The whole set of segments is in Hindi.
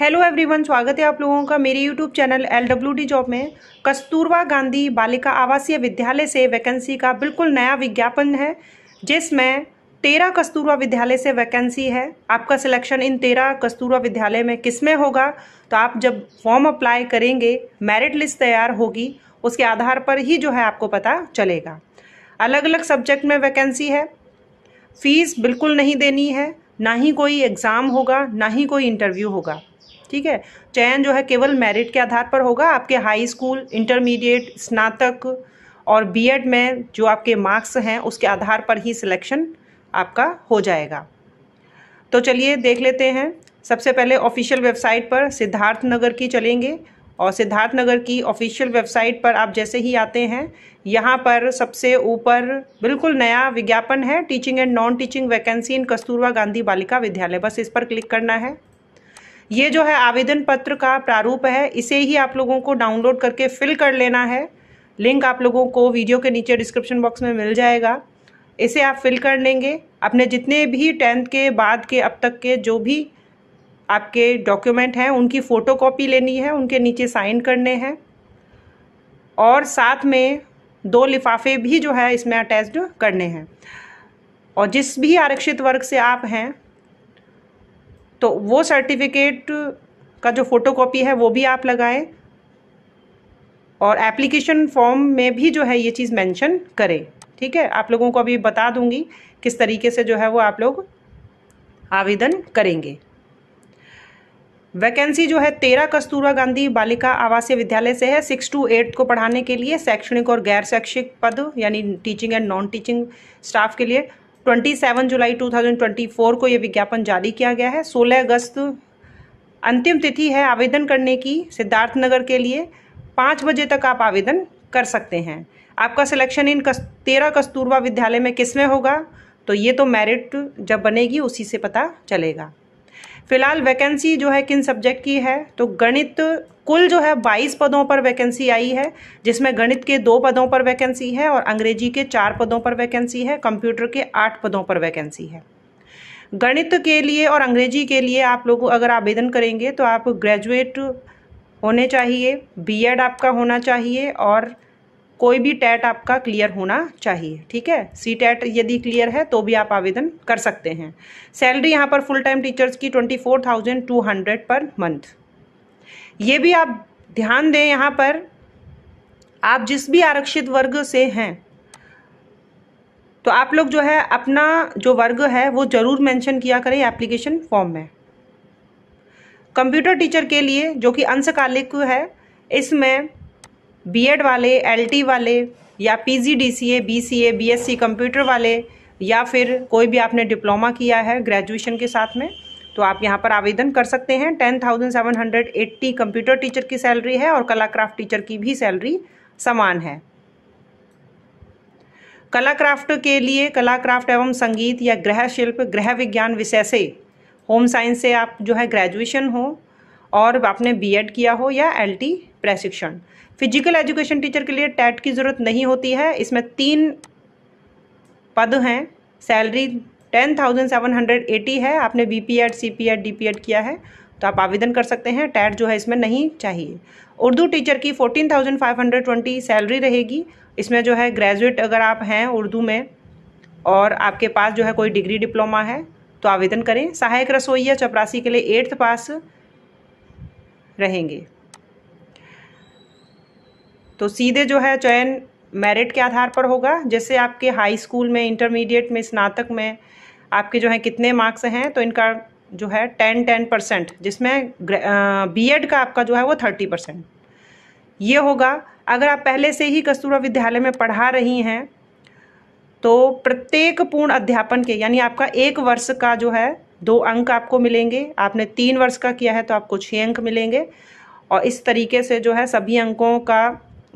हेलो एवरीवन स्वागत है आप लोगों का मेरे YouTube channel L W D job में कस्तूरबा गांधी बालिका आवासीय विद्यालय से वैकेंसी का बिल्कुल नया विज्ञापन है जिसमें तेरह कस्तूरबा विद्यालय से वैकेंसी है आपका सिलेक्शन इन तेरह कस्तूरबा विद्यालय में किस में होगा तो आप जब फॉर्म अप्लाई करेंगे मेरिट लिस्ट तैयार होगी उसके आधार पर ही जो है आपको पता चलेगा अलग अलग सब्जेक्ट में वैकेंसी है फीस बिल्कुल नहीं देनी है ना ही कोई एग्ज़ाम होगा ना ही कोई इंटरव्यू होगा ठीक है चयन जो है केवल मेरिट के आधार पर होगा आपके हाई स्कूल इंटरमीडिएट स्नातक और बीएड में जो आपके मार्क्स हैं उसके आधार पर ही सिलेक्शन आपका हो जाएगा तो चलिए देख लेते हैं सबसे पहले ऑफिशियल वेबसाइट पर सिद्धार्थ नगर की चलेंगे और सिद्धार्थ नगर की ऑफिशियल वेबसाइट पर आप जैसे ही आते हैं यहाँ पर सबसे ऊपर बिल्कुल नया विज्ञापन है teaching and non teaching vacancy in Kasturba Gandhi Balika Vidyalaya बस इस पर क्लिक करना है ये जो है आवेदन पत्र का प्रारूप है इसे ही आप लोगों को डाउनलोड करके फिल कर लेना है लिंक आप लोगों को वीडियो के नीचे डिस्क्रिप्शन बॉक्स में मिल जाएगा इसे आप फिल कर लेंगे अपने जितने भी टेंथ के बाद के अब तक के जो भी आपके डॉक्यूमेंट हैं उनकी फ़ोटो कॉपी लेनी है उनके नीचे साइन करने हैं और साथ में दो लिफाफे भी जो है इसमें अटैच्ड करने हैं और जिस भी आरक्षित वर्ग से आप हैं तो वो सर्टिफिकेट का जो फ़ोटोकॉपी है वो भी आप लगाएं और एप्लीकेशन फॉर्म में भी जो है ये चीज़ मेंशन करें ठीक है आप लोगों को अभी बता दूंगी किस तरीके से जो है वो आप लोग आवेदन करेंगे वैकेंसी जो है तेरह कस्तूरा गांधी बालिका आवासीय विद्यालय से है सिक्स टू एट को पढ़ाने के लिए शैक्षणिक और गैर शैक्षिक पद यानी teaching and non teaching staff के लिए 27 जुलाई 2024 को यह विज्ञापन जारी किया गया है 16 अगस्त अंतिम तिथि है आवेदन करने की सिद्धार्थ नगर के लिए पाँच बजे तक आप आवेदन कर सकते हैं आपका सिलेक्शन इन कस, तेरह कस्तूरबा विद्यालय में किस में होगा तो ये तो मेरिट जब बनेगी उसी से पता चलेगा फिलहाल वैकेंसी जो है किन सब्जेक्ट की है तो गणित कुल जो है बाईस पदों पर वैकेंसी आई है जिसमें गणित के दो पदों पर वैकेंसी है और अंग्रेजी के चार पदों पर वैकेंसी है कंप्यूटर के आठ पदों पर वैकेंसी है गणित के लिए और अंग्रेजी के लिए आप लोग अगर आवेदन करेंगे तो आप ग्रेजुएट होने चाहिए बीएड आपका होना चाहिए और कोई भी टैट आपका क्लियर होना चाहिए ठीक है सी टैट यदि क्लियर है तो भी आप आवेदन कर सकते हैं सैलरी यहाँ पर फुल टाइम टीचर्स की twenty four thousand two hundred per month ये भी आप ध्यान दें यहाँ पर आप जिस भी आरक्षित वर्ग से हैं तो आप लोग जो है अपना जो वर्ग है वो ज़रूर मेंशन किया करें एप्लीकेशन फॉर्म में कंप्यूटर टीचर के लिए जो कि अंशकालिक है इसमें बीएड वाले एलटी वाले या PG DCA BCA BSc computer वाले या फिर कोई भी आपने डिप्लोमा किया है ग्रेजुएशन के साथ में तो आप यहाँ पर आवेदन कर सकते हैं ten thousand seven hundred eighty computer teacher की सैलरी है और क्राफ्ट टीचर की भी सैलरी समान है क्राफ्ट के लिए कलाक्राफ्ट एवं संगीत या गृह शिल्प गृह विज्ञान विषय से होम साइंस से आप जो है ग्रेजुएशन हो और आपने बीएड किया हो या एलटी प्रशिक्षण फिजिकल एजुकेशन टीचर के लिए टैट की ज़रूरत नहीं होती है इसमें तीन पद हैं salary ten thousand seven hundred eighty है आपने B P Ed C P Ed D P Ed किया है तो आप आवेदन कर सकते हैं टैट जो है इसमें नहीं चाहिए उर्दू टीचर की fourteen thousand five hundred twenty salary रहेगी इसमें जो है ग्रेजुएट अगर आप हैं उर्दू में और आपके पास जो है कोई डिग्री डिप्लोमा है तो आवेदन करें सहायक रसोईया चपरासी के लिए एट्थ पास रहेंगे तो सीधे जो है चयन मेरिट के आधार पर होगा जैसे आपके हाई स्कूल में इंटरमीडिएट में स्नातक में आपके जो है कितने मार्क्स हैं तो इनका जो है टेन टेन परसेंट जिसमें बी एड का आपका जो है वो थर्टी परसेंट ये होगा अगर आप पहले से ही कस्तूरा विद्यालय में पढ़ा रही हैं तो प्रत्येक पूर्ण अध्यापन के यानी आपका एक वर्ष का जो है दो अंक आपको मिलेंगे आपने तीन वर्ष का किया है तो आपको छः अंक मिलेंगे और इस तरीके से जो है सभी अंकों का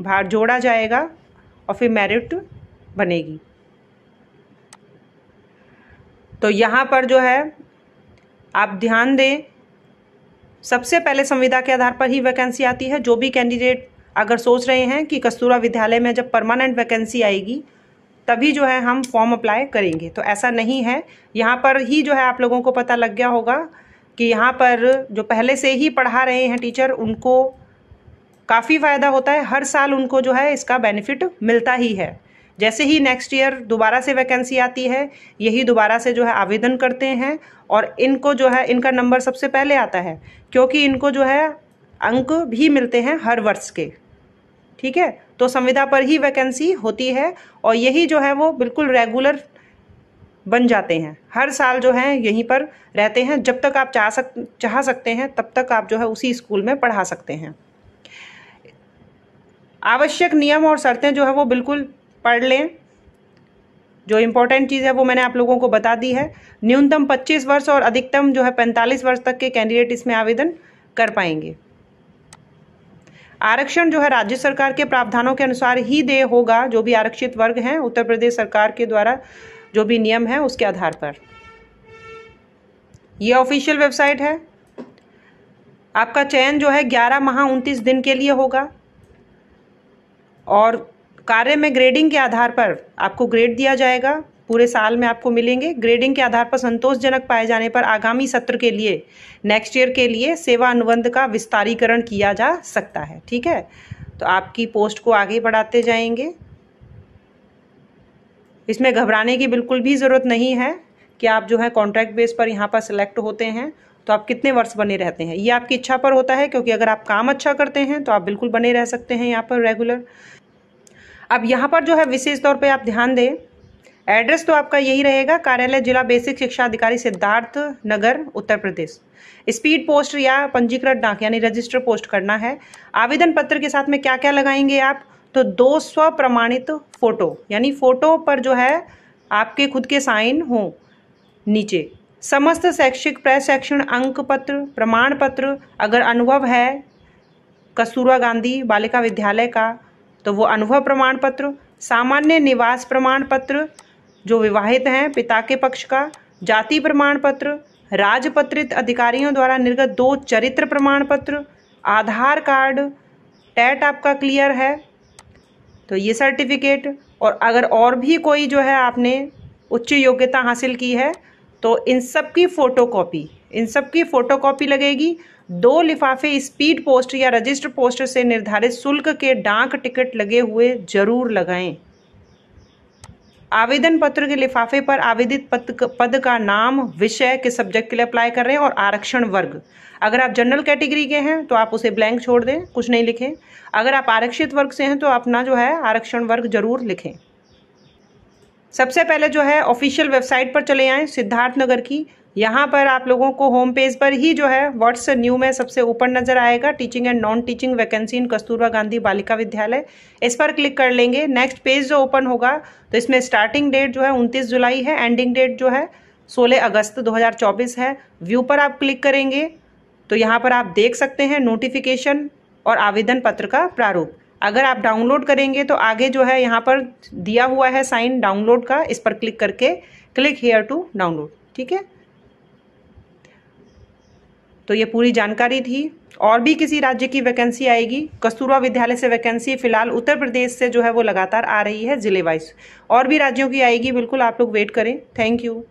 भार जोड़ा जाएगा और फिर मेरिट बनेगी तो यहाँ पर जो है आप ध्यान दें सबसे पहले संविदा के आधार पर ही वैकेंसी आती है जो भी कैंडिडेट अगर सोच रहे हैं कि कस्तूरा विद्यालय में जब परमानेंट वैकेंसी आएगी तभी जो है हम फॉर्म अप्लाई करेंगे तो ऐसा नहीं है यहाँ पर ही जो है आप लोगों को पता लग गया होगा कि यहाँ पर जो पहले से ही पढ़ा रहे हैं टीचर उनको काफ़ी फ़ायदा होता है हर साल उनको जो है इसका बेनिफिट मिलता ही है जैसे ही नेक्स्ट ईयर दोबारा से वैकेंसी आती है यही दोबारा से जो है आवेदन करते हैं और इनको जो है इनका नंबर सबसे पहले आता है क्योंकि इनको जो है अंक भी मिलते हैं हर वर्ष के ठीक है तो संविदा पर ही वैकेंसी होती है और यही जो है वो बिल्कुल रेगुलर बन जाते हैं हर साल जो है यहीं पर रहते हैं जब तक आप चाह सक चाह सकते हैं तब तक आप जो है उसी स्कूल में पढ़ा सकते हैं आवश्यक नियम और शर्तें जो है वो बिल्कुल पढ़ लें जो इम्पोर्टेंट चीज़ है वो मैंने आप लोगों को बता दी है न्यूनतम 25 वर्ष और अधिकतम जो है 45 वर्ष तक के कैंडिडेट इसमें आवेदन कर पाएंगे आरक्षण जो है राज्य सरकार के प्रावधानों के अनुसार ही दे होगा जो भी आरक्षित वर्ग हैं उत्तर प्रदेश सरकार के द्वारा जो भी नियम है उसके आधार पर यह ऑफिशियल वेबसाइट है आपका चयन जो है ग्यारह माह उनतीस दिन के लिए होगा और कार्य में ग्रेडिंग के आधार पर आपको ग्रेड दिया जाएगा पूरे साल में आपको मिलेंगे ग्रेडिंग के आधार पर संतोषजनक पाए जाने पर आगामी सत्र के लिए नेक्स्ट ईयर के लिए सेवा अनुबंध का विस्तारीकरण किया जा सकता है ठीक है तो आपकी पोस्ट को आगे बढ़ाते जाएंगे इसमें घबराने की बिल्कुल भी ज़रूरत नहीं है कि आप जो है कॉन्ट्रैक्ट बेस पर यहाँ पर सिलेक्ट होते हैं तो आप कितने वर्ष बने रहते हैं ये आपकी इच्छा पर होता है क्योंकि अगर आप काम अच्छा करते हैं तो आप बिल्कुल बने रह सकते हैं यहाँ पर रेगुलर अब यहाँ पर जो है विशेष तौर पर आप ध्यान दें एड्रेस तो आपका यही रहेगा कार्यालय जिला बेसिक शिक्षा अधिकारी सिद्धार्थ नगर उत्तर प्रदेश स्पीड पोस्ट या पंजीकृत डाक यानी रजिस्टर पोस्ट करना है आवेदन पत्र के साथ में क्या क्या लगाएंगे आप तो दो स्व प्रमाणित फोटो यानी फोटो पर जो है आपके खुद के साइन हो नीचे समस्त शैक्षिक प्रशिक्षण अंक पत्र प्रमाण पत्र अगर अनुभव है कस्तूरबा गांधी बालिका विद्यालय का तो वो अनुभव प्रमाण पत्र सामान्य निवास प्रमाण पत्र जो विवाहित हैं पिता के पक्ष का जाति प्रमाण पत्र राजपत्रित अधिकारियों द्वारा निर्गत दो चरित्र प्रमाण पत्र आधार कार्ड टैट आपका क्लियर है तो ये सर्टिफिकेट और अगर और भी कोई जो है आपने उच्च योग्यता हासिल की है तो इन सब की फ़ोटो कॉपी इन सब की फ़ोटो कॉपी लगेगी दो लिफाफे स्पीड पोस्ट या रजिस्टर पोस्ट से निर्धारित शुल्क के डाक टिकट लगे हुए जरूर लगाएं आवेदन पत्र के लिफाफे पर आवेदित पद पद का नाम विषय के सब्जेक्ट के लिए अप्लाई कर रहे हैं और आरक्षण वर्ग अगर आप जनरल कैटेगरी के हैं तो आप उसे ब्लैंक छोड़ दें कुछ नहीं लिखें अगर आप आरक्षित वर्ग से हैं तो अपना जो है आरक्षण वर्ग जरूर लिखें सबसे पहले जो है ऑफिशियल वेबसाइट पर चले आएँ सिद्धार्थनगर की यहाँ पर आप लोगों को होम पेज पर ही जो है व्हाट्स न्यू में सबसे ऊपर नजर आएगा teaching and non teaching vacancy in Kasturba Gandhi Balika Vidyalaya इस पर क्लिक कर लेंगे नेक्स्ट पेज जो ओपन होगा तो इसमें स्टार्टिंग डेट जो है 29 जुलाई है एंडिंग डेट जो है 16 अगस्त 2024 है व्यू पर आप क्लिक करेंगे तो यहाँ पर आप देख सकते हैं नोटिफिकेशन और आवेदन पत्र का प्रारूप अगर आप डाउनलोड करेंगे तो आगे जो है यहाँ पर दिया हुआ है साइन डाउनलोड का इस पर क्लिक करके क्लिक हेयर टू डाउनलोड ठीक है तो ये पूरी जानकारी थी और भी किसी राज्य की वैकेंसी आएगी कस्तूरबा विद्यालय से वैकेंसी फिलहाल उत्तर प्रदेश से जो है वो लगातार आ रही है जिले वाइज और भी राज्यों की आएगी बिल्कुल आप लोग वेट करें थैंक यू